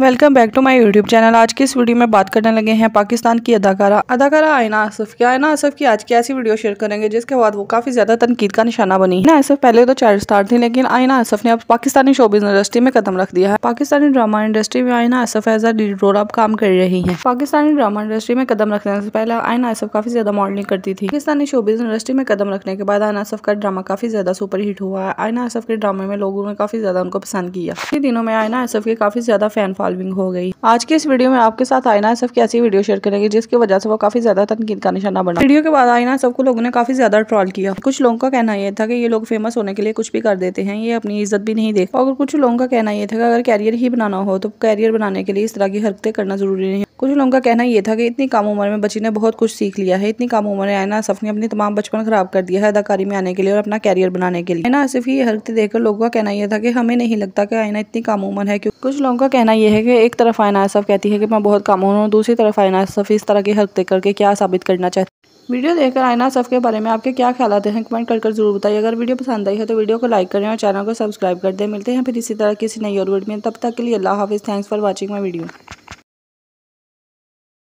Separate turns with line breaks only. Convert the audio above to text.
welcome back to my YouTube channel आज की इस वीडियो में बात करने लगे हैं पाकिस्तान की अदाकारा अदाकारा आयना आसफ की आयना आसफ की आज की ऐसी वीडियो शेयर करेंगे जिसके बाद वो काफी ज्यादा तनकीद का निशाना बनी है आसफ पहले तो चार स्टार थी लेकिन आयना आसफ ने अब पाकिस्तानी शोबिज इंडस्ट्री में कदम रख दिया है पाकिस्तानी ड्रामा इंडस्ट्री में आयना आसफ एज रोल अब काम कर रही है पाकिस्तानी ड्रामा इंडस्ट्री में कदम रखने से पहले आयना आसफ काफी ज्यादा मॉडलिंग करती थी पाकिस्तानी शोबिज इंडस्ट्री में कदम रखने के बाद आयना आसफ का ड्रामा काफी ज्यादा सुपर हिट हुआ है आयना आसफ के ड्रामे में लोगों ने काफी ज्यादा उनको पसंद किया इन दिनों में आयना आसफ के काफी ज्यादा फैन इन्वॉल्विंग हो गई आज के इस वीडियो में आपके साथ आईना सब की ऐसी वीडियो शेयर करेंगे जिसकी वजह से वो काफी ज्यादा तनकीद का निशाना बना वीडियो के बाद आईना सबको लोगों ने काफी ज्यादा ट्रॉल किया कुछ लोगों का कहना यह था कि ये लोग फेमस होने के लिए कुछ भी कर देते हैं ये अपनी इज्जत भी नहीं देख और कुछ लोगों का कहना यह था कि अगर कैरियर ही बनाना हो तो कैरियर बनाने के लिए इस तरह की हरकतें करना जरूरी नहीं कुछ लोगों का कहना यह था कि इतनी कम उम्र में बच्ची ने बहुत कुछ सीख लिया है इतनी कम उम्र में आयना आसफ ने अपनी तमाम बचपन खराब कर दिया है अदाकारी में आने के लिए और अपना कैरियर बनाने के लिए आयना आसफ की हरकत देखकर लोगों का कहना यह था कि हमें नहीं लगता कि आयना इतनी कम उम्र है क्योंकि कुछ लोगों का कहना यह है कि एक तरफ आयना आसफ कहती है कि मैं बहुत कम उम्र हूँ दूसरी तरफ आयना आसफ इस तरह की हरकतें करके क्या साबित करना चाहती वीडियो देखकर आयना सफ के बारे में आपके क्या ख्याल आते हैं कमेंट कर जरूर बताइए अगर वीडियो पसंद आई है तो वीडियो को लाइक करें और चैनल को सब्सक्राइब कर दें मिलते हैं फिर इसी तरह किसी नई और वीडियो में तब तक के लिए अल्लाह हाफिज़ thanks for watching my video